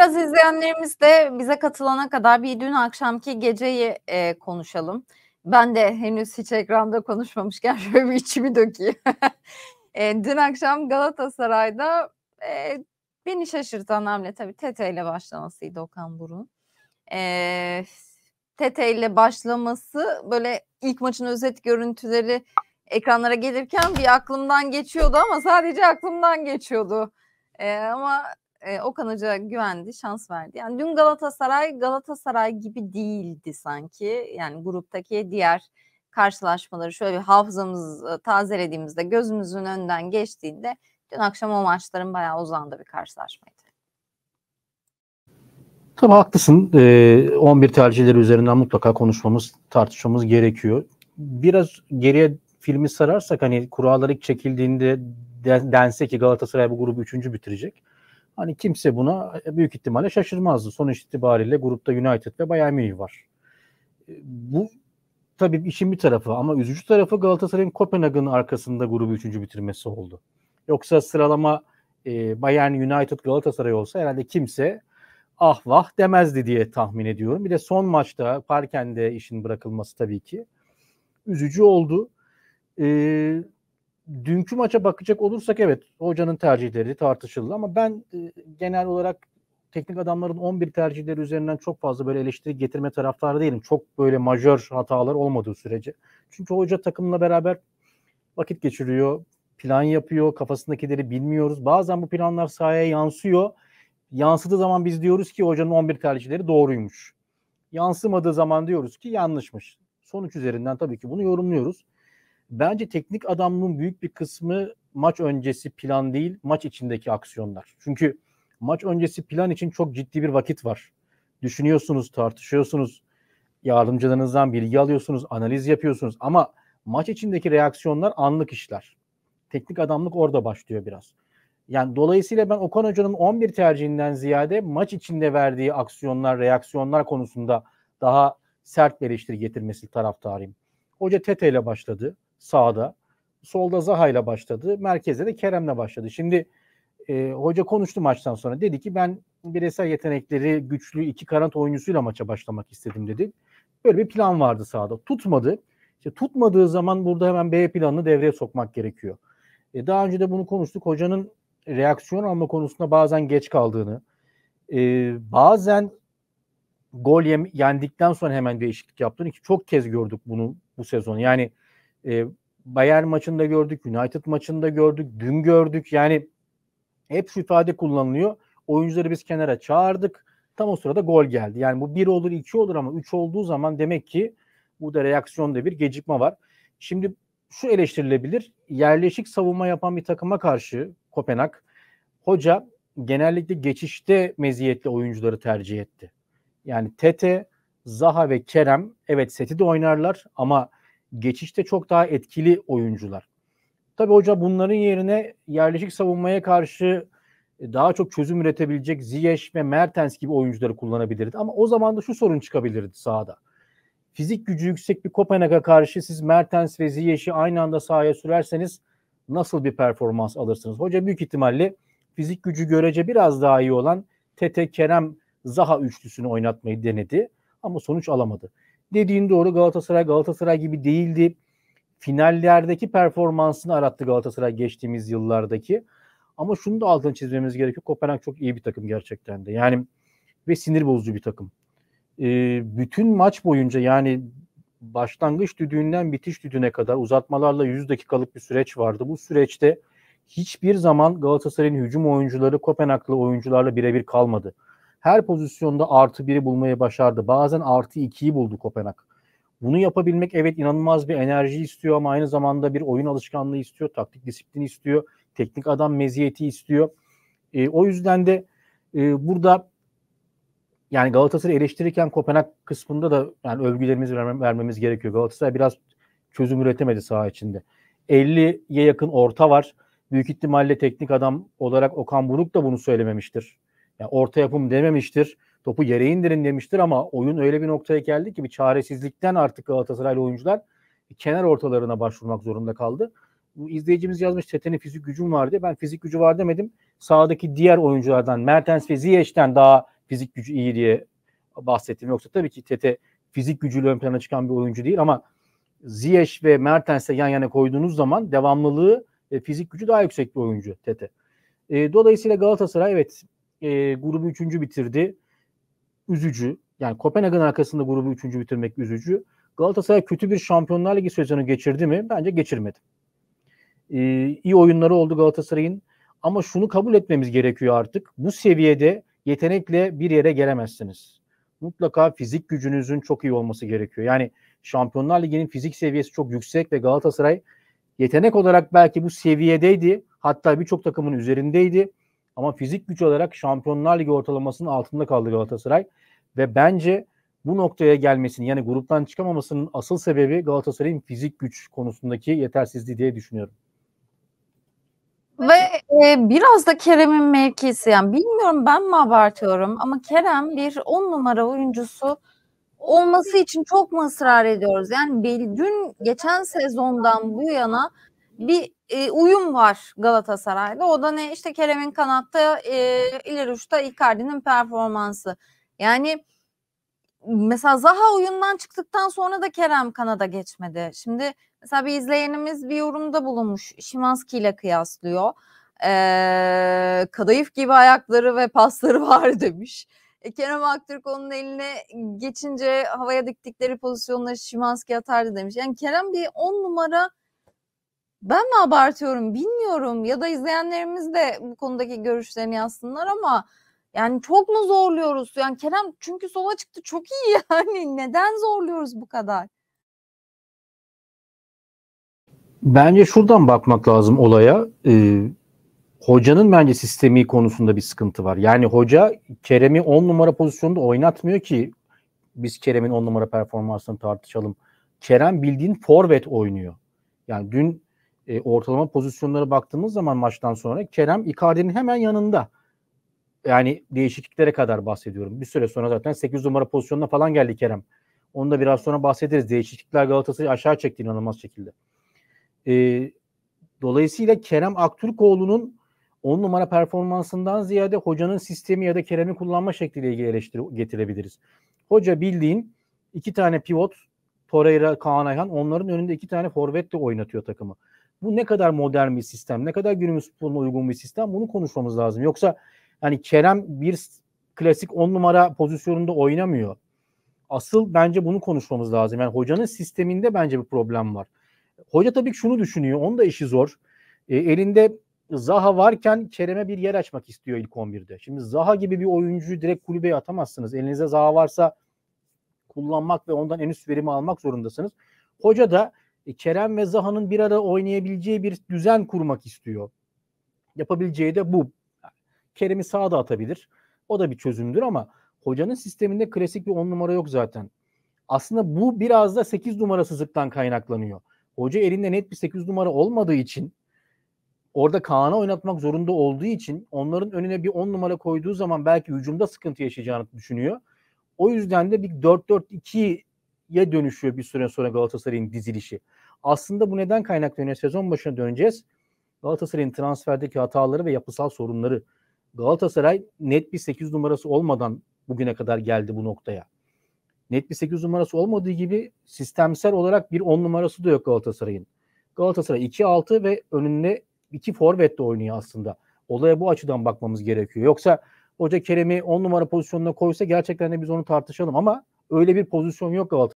biraz izleyenlerimiz de bize katılana kadar bir dün akşamki geceyi e, konuşalım. Ben de henüz hiç ekranda konuşmamışken şöyle bir içimi dökeyim. e, dün akşam Galatasaray'da e, beni şaşırtan hamle tabii TT ile başlamasıydı Okan Burun. E, TT ile başlaması böyle ilk maçın özet görüntüleri ekranlara gelirken bir aklımdan geçiyordu ama sadece aklımdan geçiyordu. E, ama e, Okan Hoca güvendi, şans verdi. Yani dün Galatasaray Galatasaray gibi değildi sanki. Yani gruptaki diğer karşılaşmaları şöyle bir hafızamız tazelediğimizde gözümüzün önünden geçtiğinde dün akşam o maçların bayağı uzandı bir karşılaşmaydı. Tabii haklısın. E, 11 tercihleri üzerinden mutlaka konuşmamız, tartışmamız gerekiyor. Biraz geriye filmi sararsak hani kurallar ilk çekildiğinde dense ki Galatasaray bu grubu üçüncü bitirecek. Hani kimse buna e, büyük ihtimalle şaşırmazdı. Sonuç itibariyle grupta United ve Bayern Münih var. E, bu tabii işin bir tarafı ama üzücü tarafı Galatasaray'ın Kopenhag'ın arkasında grubu üçüncü bitirmesi oldu. Yoksa sıralama e, Bayern United Galatasaray olsa herhalde kimse ah vah demezdi diye tahmin ediyorum. Bir de son maçta Parken'de işin bırakılması tabii ki üzücü oldu. Ee, dünkü maça bakacak olursak evet hocanın tercihleri tartışıldı ama ben e, genel olarak teknik adamların 11 tercihleri üzerinden çok fazla böyle eleştiri getirme taraftarı değilim. Çok böyle majör hatalar olmadığı sürece. Çünkü hoca takımla beraber vakit geçiriyor, plan yapıyor, kafasındakileri bilmiyoruz. Bazen bu planlar sahaya yansıyor. Yansıdığı zaman biz diyoruz ki hocanın 11 tercihleri doğruymuş. Yansımadığı zaman diyoruz ki yanlışmış. Sonuç üzerinden tabii ki bunu yorumluyoruz bence teknik adamın büyük bir kısmı maç öncesi plan değil, maç içindeki aksiyonlar. Çünkü maç öncesi plan için çok ciddi bir vakit var. Düşünüyorsunuz, tartışıyorsunuz, yardımcılarınızdan bilgi alıyorsunuz, analiz yapıyorsunuz ama maç içindeki reaksiyonlar anlık işler. Teknik adamlık orada başlıyor biraz. Yani dolayısıyla ben Okan Hoca'nın 11 tercihinden ziyade maç içinde verdiği aksiyonlar, reaksiyonlar konusunda daha sert bir eleştiri getirmesi taraftarıyım. Hoca Tete ile başladı sağda. Solda Zaha ile başladı. Merkezde de Kerem'le başladı. Şimdi e, hoca konuştu maçtan sonra. Dedi ki ben bireysel yetenekleri güçlü iki kanat oyuncusuyla maça başlamak istedim dedi. Böyle bir plan vardı sahada. Tutmadı. İşte tutmadığı zaman burada hemen B planını devreye sokmak gerekiyor. E, daha önce de bunu konuştuk. Hocanın reaksiyon alma konusunda bazen geç kaldığını, e, bazen gol yem, yendikten sonra hemen değişiklik yaptığını ki çok kez gördük bunu bu sezon. Yani e, Bayern maçında gördük, United maçında gördük, dün gördük. Yani hep şu ifade kullanılıyor. Oyuncuları biz kenara çağırdık. Tam o sırada gol geldi. Yani bu bir olur, iki olur ama üç olduğu zaman demek ki bu da reaksiyonda bir gecikme var. Şimdi şu eleştirilebilir. Yerleşik savunma yapan bir takıma karşı Kopenhag hoca genellikle geçişte meziyetli oyuncuları tercih etti. Yani Tete, Zaha ve Kerem evet seti de oynarlar ama geçişte çok daha etkili oyuncular. Tabii hoca bunların yerine yerleşik savunmaya karşı e, daha çok çözüm üretebilecek Ziyech ve Mertens gibi oyuncuları kullanabilirdi. Ama o zaman da şu sorun çıkabilirdi sahada. Fizik gücü yüksek bir Kopenhag'a karşı siz Mertens ve Ziyech'i aynı anda sahaya sürerseniz nasıl bir performans alırsınız? Hoca büyük ihtimalle fizik gücü görece biraz daha iyi olan Tete, Kerem, Zaha üçlüsünü oynatmayı denedi ama sonuç alamadı. Dediğin doğru Galatasaray Galatasaray gibi değildi. Finallerdeki performansını arattı Galatasaray geçtiğimiz yıllardaki. Ama şunu da altını çizmemiz gerekiyor. Kopenhag çok iyi bir takım gerçekten de. Yani ve sinir bozucu bir takım. Ee, bütün maç boyunca yani başlangıç düdüğünden bitiş düdüğüne kadar uzatmalarla 100 dakikalık bir süreç vardı. Bu süreçte hiçbir zaman Galatasaray'ın hücum oyuncuları Kopenhaglı oyuncularla birebir kalmadı her pozisyonda artı biri bulmayı başardı. Bazen artı ikiyi buldu Kopenhag. Bunu yapabilmek evet inanılmaz bir enerji istiyor ama aynı zamanda bir oyun alışkanlığı istiyor, taktik disiplini istiyor, teknik adam meziyeti istiyor. E, o yüzden de e, burada yani Galatasaray eleştirirken Kopenhag kısmında da yani övgülerimizi vermem, vermemiz gerekiyor. Galatasaray biraz çözüm üretemedi saha içinde. 50'ye yakın orta var. Büyük ihtimalle teknik adam olarak Okan Buruk da bunu söylememiştir. Yani orta yapım dememiştir. Topu yere indirin demiştir ama oyun öyle bir noktaya geldi ki bir çaresizlikten artık Galatasaraylı oyuncular kenar ortalarına başvurmak zorunda kaldı. Bu izleyicimiz yazmış Teten'in fizik gücüm var diye. Ben fizik gücü var demedim. Sağdaki diğer oyunculardan Mertens ve Ziyech'ten daha fizik gücü iyi diye bahsettim. Yoksa tabii ki Tete fizik gücüyle ön plana çıkan bir oyuncu değil ama Ziyech ve Mertens'e yan yana koyduğunuz zaman devamlılığı ve fizik gücü daha yüksek bir oyuncu Tete. E, dolayısıyla Galatasaray evet e, grubu üçüncü bitirdi. Üzücü. Yani Kopenhag'ın arkasında grubu üçüncü bitirmek üzücü. Galatasaray kötü bir Şampiyonlar Ligi sezonu geçirdi mi? Bence geçirmedi. E, iyi oyunları oldu Galatasaray'ın. Ama şunu kabul etmemiz gerekiyor artık. Bu seviyede yetenekle bir yere gelemezsiniz. Mutlaka fizik gücünüzün çok iyi olması gerekiyor. Yani Şampiyonlar Ligi'nin fizik seviyesi çok yüksek ve Galatasaray yetenek olarak belki bu seviyedeydi. Hatta birçok takımın üzerindeydi. Ama fizik güç olarak Şampiyonlar Ligi ortalamasının altında kaldı Galatasaray. Ve bence bu noktaya gelmesinin yani gruptan çıkamamasının asıl sebebi Galatasaray'ın fizik güç konusundaki yetersizliği diye düşünüyorum. Ve e, biraz da Kerem'in mevkisi yani bilmiyorum ben mi abartıyorum ama Kerem bir on numara oyuncusu olması için çok mu ısrar ediyoruz? Yani dün geçen sezondan bu yana bir e, uyum var Galatasaray'da. O da ne? İşte Kerem'in kanatta, e, ileri uçta Icardi'nin performansı. Yani mesela Zaha oyundan çıktıktan sonra da Kerem kanada geçmedi. Şimdi mesela bir izleyenimiz bir yorumda bulunmuş. Şimanski ile kıyaslıyor. Ee, kadayıf gibi ayakları ve pasları var demiş. E, Kerem Aktürk onun eline geçince havaya diktikleri pozisyonları Şimanski atardı demiş. Yani Kerem bir on numara ben mi abartıyorum bilmiyorum ya da izleyenlerimiz de bu konudaki görüşlerini yazsınlar ama yani çok mu zorluyoruz? Yani Kerem çünkü sola çıktı çok iyi yani neden zorluyoruz bu kadar? Bence şuradan bakmak lazım olaya. Ee, hocanın bence sistemi konusunda bir sıkıntı var. Yani hoca Kerem'i 10 numara pozisyonda oynatmıyor ki biz Kerem'in 10 numara performansını tartışalım. Kerem bildiğin forvet oynuyor. Yani dün e, ortalama pozisyonlara baktığımız zaman maçtan sonra Kerem Icardi'nin hemen yanında. Yani değişikliklere kadar bahsediyorum. Bir süre sonra zaten 8 numara pozisyonuna falan geldi Kerem. Onu da biraz sonra bahsederiz. Değişiklikler Galatasaray'ı aşağı çekti inanılmaz şekilde. E, dolayısıyla Kerem Aktürkoğlu'nun 10 numara performansından ziyade hocanın sistemi ya da Kerem'i kullanma şekliyle ilgili eleştiri getirebiliriz. Hoca bildiğin iki tane pivot Torreira, Kaan Ayhan onların önünde iki tane forvetle oynatıyor takımı bu ne kadar modern bir sistem, ne kadar günümüz futboluna uygun bir sistem bunu konuşmamız lazım. Yoksa hani Kerem bir klasik on numara pozisyonunda oynamıyor. Asıl bence bunu konuşmamız lazım. Yani hocanın sisteminde bence bir problem var. Hoca tabii şunu düşünüyor. Onun da işi zor. E, elinde Zaha varken Kerem'e bir yer açmak istiyor ilk 11'de. Şimdi Zaha gibi bir oyuncuyu direkt kulübeye atamazsınız. Elinize Zaha varsa kullanmak ve ondan en üst verimi almak zorundasınız. Hoca da e, Kerem ve Zaha'nın bir arada oynayabileceği bir düzen kurmak istiyor. Yapabileceği de bu. Kerem'i sağa da atabilir. O da bir çözümdür ama hocanın sisteminde klasik bir on numara yok zaten. Aslında bu biraz da sekiz numarasızlıktan kaynaklanıyor. Hoca elinde net bir sekiz numara olmadığı için orada Kaan'ı oynatmak zorunda olduğu için onların önüne bir on numara koyduğu zaman belki hücumda sıkıntı yaşayacağını düşünüyor. O yüzden de bir 4-4-2'ye dönüşüyor bir süre sonra Galatasaray'ın dizilişi. Aslında bu neden kaynaklanıyor? Sezon başına döneceğiz. Galatasaray'ın transferdeki hataları ve yapısal sorunları. Galatasaray net bir 8 numarası olmadan bugüne kadar geldi bu noktaya. Net bir 8 numarası olmadığı gibi sistemsel olarak bir 10 numarası da yok Galatasaray'ın. Galatasaray 2-6 ve önünde 2 forvet de oynuyor aslında. Olaya bu açıdan bakmamız gerekiyor. Yoksa Hoca Kerem'i 10 numara pozisyonuna koysa gerçekten de biz onu tartışalım ama öyle bir pozisyon yok Galatasaray.